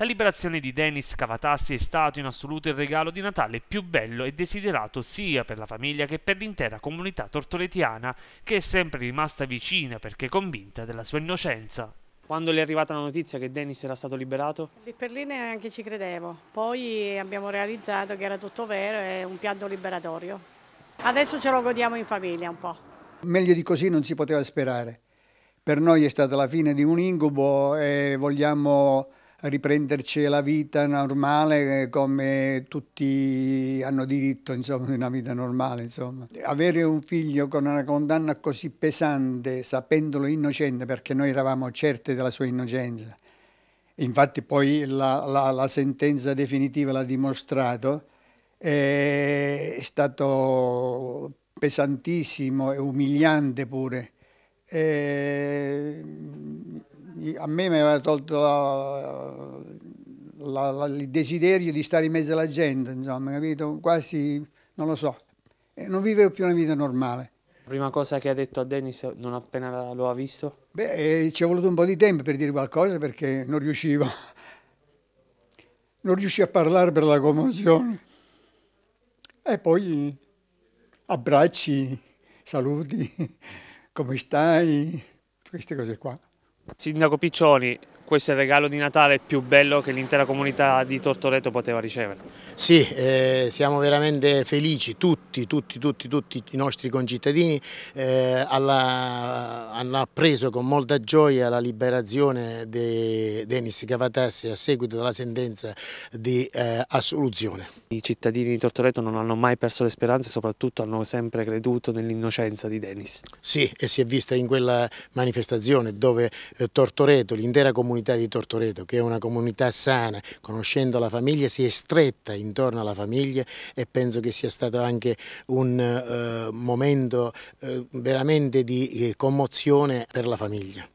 La liberazione di Denis Cavatassi è stato in assoluto il regalo di Natale più bello e desiderato sia per la famiglia che per l'intera comunità tortoletiana, che è sempre rimasta vicina perché convinta della sua innocenza. Quando le è arrivata la notizia che Dennis era stato liberato? Lì per lì neanche ci credevo, poi abbiamo realizzato che era tutto vero e un pianto liberatorio. Adesso ce lo godiamo in famiglia un po'. Meglio di così non si poteva sperare. Per noi è stata la fine di un incubo e vogliamo riprenderci la vita normale eh, come tutti hanno diritto insomma, di una vita normale. Insomma. Avere un figlio con una condanna così pesante, sapendolo innocente, perché noi eravamo certi della sua innocenza, infatti poi la, la, la sentenza definitiva l'ha dimostrato, è stato pesantissimo e umiliante pure. E eh, a me mi aveva tolto la, la, la, il desiderio di stare in mezzo alla gente, insomma, capito? Quasi, non lo so, non vivevo più una vita normale. Prima cosa che ha detto a Dennis non appena lo ha visto? Beh, eh, ci è voluto un po' di tempo per dire qualcosa perché non riuscivo. Non riuscivo a parlare per la commozione. E poi abbracci, saluti, come stai, queste cose qua. Sindaco Piccioni, questo è il regalo di Natale più bello che l'intera comunità di Tortoreto poteva ricevere. Sì, eh, siamo veramente felici tutti, tutti, tutti, tutti i nostri concittadini eh, alla, hanno appreso con molta gioia la liberazione di Denis Cavatassi a seguito della sentenza di eh, assoluzione. I cittadini di Tortoreto non hanno mai perso le speranze, soprattutto hanno sempre creduto nell'innocenza di Denis. Sì, e si è vista in quella manifestazione dove eh, Tortoreto, l'intera comunità comunità di Tortoreto, che è una comunità sana, conoscendo la famiglia, si è stretta intorno alla famiglia e penso che sia stato anche un eh, momento eh, veramente di eh, commozione per la famiglia.